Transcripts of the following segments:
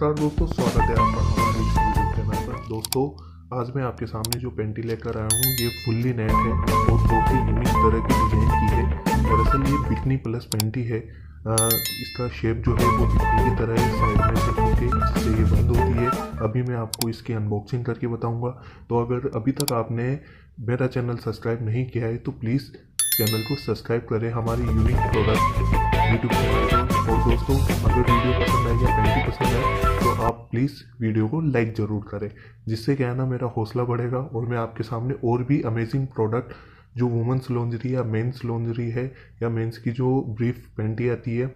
नमस्कार दोस्तों स्वागत है आपका हमारे इस यूट्यूब चैनल पर दोस्तों आज मैं आपके सामने जो पेंटी लेकर आया हूँ ये फुल्ली नेट है और दो ही यूनिक तरह की डिज़ाइन की है दरअसल ये बिकनी प्लस पेंटी है आ, इसका शेप जो है वो बिकनी की तरह है साइड में से होके इससे ये बंद होती है अभी मैं आपको इसकी अनबॉक्सिंग करके बताऊँगा तो अगर अभी तक आपने मेरा चैनल सब्सक्राइब नहीं किया है तो प्लीज़ चैनल को सब्सक्राइब करें हमारे यूनिक प्रोडक्ट यूट्यूब चैनल और दोस्तों अगर प्लीज़ वीडियो को लाइक ज़रूर करें जिससे क्या है ना मेरा हौसला बढ़ेगा और मैं आपके सामने और भी अमेजिंग प्रोडक्ट जो वुमेंस लॉन्जरी या मेंस लॉन्जरी है या मेंस की जो ब्रीफ पेंटी आती है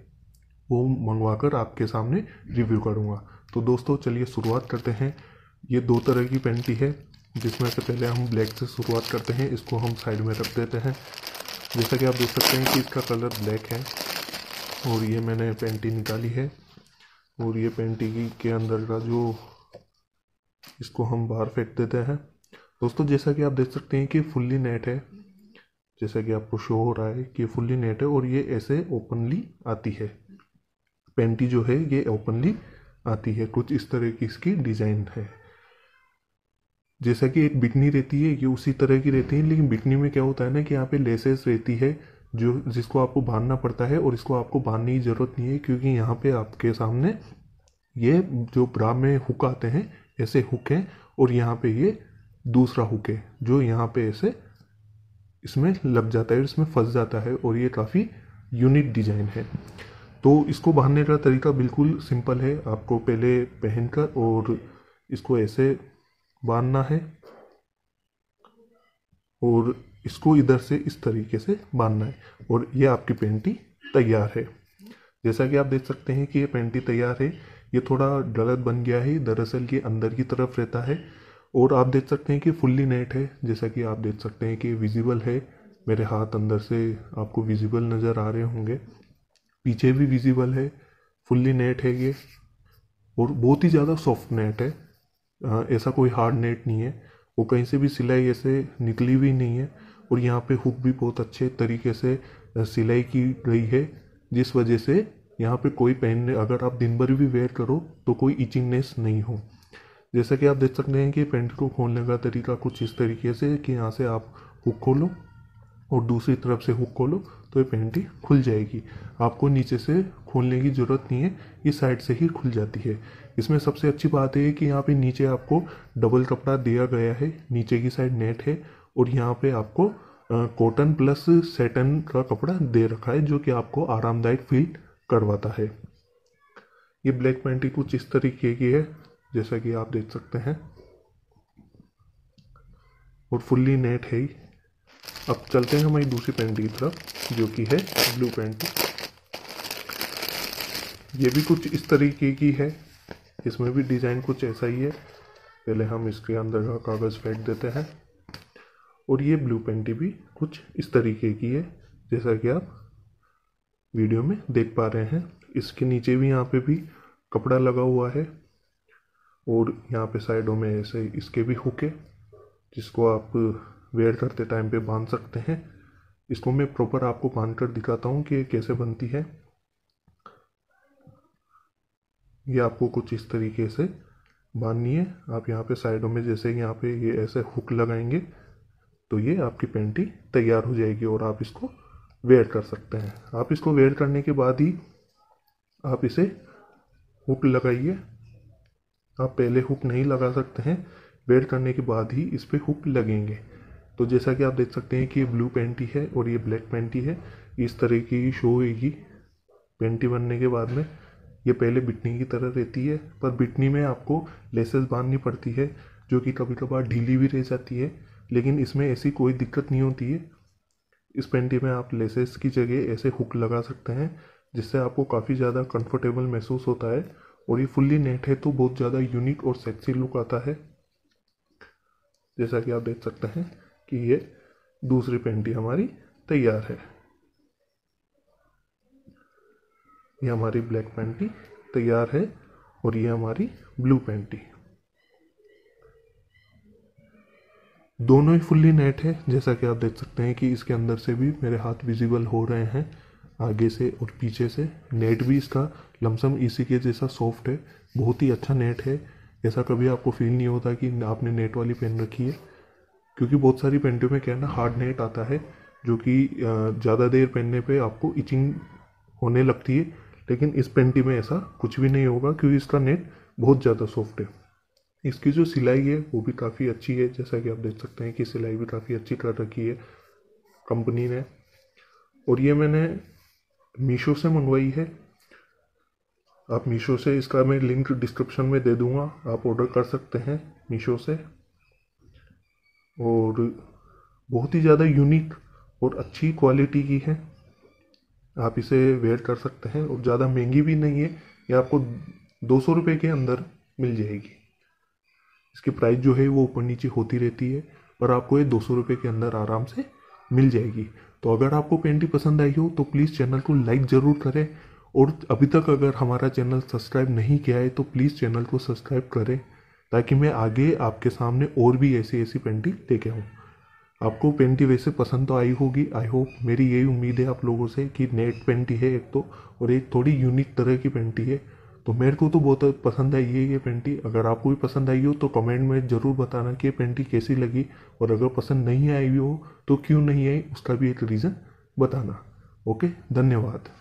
वो मंगवा कर आपके सामने रिव्यू करूँगा तो दोस्तों चलिए शुरुआत करते हैं ये दो तरह की पेंटी है जिसमें से पहले हम ब्लैक से शुरुआत करते हैं इसको हम साइड में रख देते हैं जैसा कि आप देख सकते हैं कि इसका कलर ब्लैक है और ये मैंने पेंटी निकाली है और ये पेंटी के अंदर का जो इसको हम बाहर फेंक देते हैं दोस्तों जैसा कि आप देख सकते हैं कि फुल्ली नेट है जैसा कि आपको शो हो रहा है कि फुल्ली नेट है और ये ऐसे ओपनली आती है पेंटी जो है ये ओपनली आती है कुछ इस तरह की इसकी डिज़ाइन है जैसा कि एक बिकनी रहती है ये उसी तरह की रहती है लेकिन बिकनी में क्या होता है ना कि यहाँ पे लेसेस रहती है जो जिसको आपको बांधना पड़ता है और इसको आपको बांधने की ज़रूरत नहीं है क्योंकि यहाँ पे आपके सामने ये जो ब्रा में हुक आते हैं ऐसे हुक हैं और यहाँ पे ये दूसरा हुक है जो यहाँ पे ऐसे इसमें लग जाता है इसमें फंस जाता है और ये काफ़ी यूनिक डिज़ाइन है तो इसको बांधने का तरीका बिल्कुल सिंपल है आपको पहले पहन कर और इसको ऐसे बांधना है और इसको इधर से इस तरीके से बांधना है और ये आपकी पेंटी तैयार है जैसा कि आप देख सकते हैं कि ये पेंटी तैयार है ये थोड़ा गलत बन गया है दरअसल ये अंदर की तरफ रहता है और आप देख सकते हैं कि फुल्ली नेट है जैसा कि आप देख सकते हैं कि विजिबल है मेरे हाथ अंदर से आपको विजिबल नज़र आ रहे होंगे पीछे भी विजिबल है फुल्ली नेट है ये और बहुत ही ज़्यादा सॉफ्ट नेट है ऐसा कोई हार्ड नेट नहीं है वो कहीं से भी सिलाई ऐसे निकली हुई नहीं है और यहाँ पे हुक भी बहुत अच्छे तरीके से सिलाई की गई है जिस वजह से यहाँ पे कोई पहनने अगर आप दिन भर भी वेयर करो तो कोई इचिंगनेस नहीं हो जैसा कि आप देख सकते हैं कि पेंट को खोलने का तरीका कुछ इस तरीके से कि यहाँ से आप हुक खोलो और दूसरी तरफ से हुक खोलो तो ये पेंटी खुल जाएगी आपको नीचे से खोलने की ज़रूरत नहीं है ये साइड से ही खुल जाती है इसमें सबसे अच्छी बात है कि यहाँ पे नीचे आपको डबल कपड़ा दिया गया है नीचे की साइड नेट है और यहाँ पे आपको कॉटन प्लस सेटन का कपड़ा दे रखा है जो कि आपको आरामदायक फील करवाता है ये ब्लैक पैंटी कुछ इस तरीके की है जैसा कि आप देख सकते हैं और फुल्ली नेट है ही अब चलते हैं हमारी दूसरी पैंटी की तरफ जो कि है ब्लू पैंटी ये भी कुछ इस तरीके की है इसमें भी डिज़ाइन कुछ ऐसा ही है पहले हम इसके अंदर का कागज़ फेंक देते हैं और ये ब्लू पेंटी भी कुछ इस तरीके की है जैसा कि आप वीडियो में देख पा रहे हैं इसके नीचे भी यहाँ पे भी कपड़ा लगा हुआ है और यहाँ पे साइडों में ऐसे इसके भी हुक है जिसको आप वेयर करते टाइम पे बांध सकते हैं इसको मैं प्रॉपर आपको बांध कर दिखाता हूँ कि ये कैसे बनती है ये आपको कुछ इस तरीके से बांधनी है आप यहाँ पे साइडों में जैसे यहाँ पे ये ऐसे हुक लगाएंगे तो ये आपकी पेंटी तैयार हो जाएगी और आप इसको वेयर कर सकते हैं आप इसको वेयर करने के बाद ही आप इसे हुक लगाइए आप पहले हुक नहीं लगा सकते हैं वेयर करने के बाद ही इस पर हुक लगेंगे तो जैसा कि आप देख सकते हैं कि ये ब्लू पेंटी है और ये ब्लैक पेंटी है इस तरह की शो होगी पेंटी बनने के बाद में ये पहले बिटनी की तरह रहती है पर बिटनी में आपको लेसेस बांधनी पड़ती है जो कि कभी कभार ढीली भी रह जाती है लेकिन इसमें ऐसी कोई दिक्कत नहीं होती है इस पेंटी में आप लेसेस की जगह ऐसे हुक लगा सकते हैं जिससे आपको काफ़ी ज़्यादा कंफर्टेबल महसूस होता है और ये फुल्ली नेट है तो बहुत ज़्यादा यूनिक और सेक्सी लुक आता है जैसा कि आप देख सकते हैं कि ये दूसरी पेंटी हमारी तैयार है ये हमारी ब्लैक पेंटी तैयार है और ये हमारी ब्लू पेंटी दोनों ही फुल्ली नेट है जैसा कि आप देख सकते हैं कि इसके अंदर से भी मेरे हाथ विजिबल हो रहे हैं आगे से और पीछे से नेट भी इसका लमसम इसी के जैसा सॉफ्ट है बहुत ही अच्छा नेट है ऐसा कभी आपको फील नहीं होता कि आपने नेट वाली पेन रखी है क्योंकि बहुत सारी पेंटों में क्या है ना हार्ड नेट आता है जो कि ज़्यादा देर पहनने पे आपको इचिंग होने लगती है लेकिन इस पेंटी में ऐसा कुछ भी नहीं होगा क्योंकि इसका नेट बहुत ज़्यादा सॉफ्ट है इसकी जो सिलाई है वो भी काफ़ी अच्छी है जैसा कि आप देख सकते हैं कि सिलाई भी काफ़ी अच्छी कर रखी है कंपनी ने और ये मैंने मीशो से मंगवाई है आप मीशो से इसका मैं लिंक डिस्क्रिप्शन में दे दूंगा आप ऑर्डर कर सकते हैं मीशो से और बहुत ही ज़्यादा यूनिक और अच्छी क्वालिटी की है आप इसे वेयर कर सकते हैं और ज़्यादा महंगी भी नहीं है ये आपको दो सौ रुपये के अंदर मिल जाएगी इसकी प्राइस जो है वो ऊपर नीचे होती रहती है पर आपको ये दो सौ रुपये के अंदर आराम से मिल जाएगी तो अगर आपको पेंटी पसंद आई हो तो प्लीज़ चैनल को लाइक ज़रूर करें और अभी तक अगर हमारा चैनल सब्सक्राइब नहीं किया है तो प्लीज़ चैनल को सब्सक्राइब करें ताकि मैं आगे आपके सामने और भी ऐसी ऐसी पेंटी लेके आऊँ आपको पेंटी वैसे पसंद तो आई होगी आई होप मेरी यही उम्मीद है आप लोगों से कि नेट पेंटी है एक तो और एक थोड़ी यूनिक तरह की पेंटी है तो मेरे को तो बहुत पसंद आई है ये पेंटी अगर आपको भी पसंद आई हो तो कमेंट में ज़रूर बताना कि ये पेंटी कैसी लगी और अगर पसंद नहीं आई हो तो क्यों नहीं आई उसका भी एक रीज़न बताना ओके धन्यवाद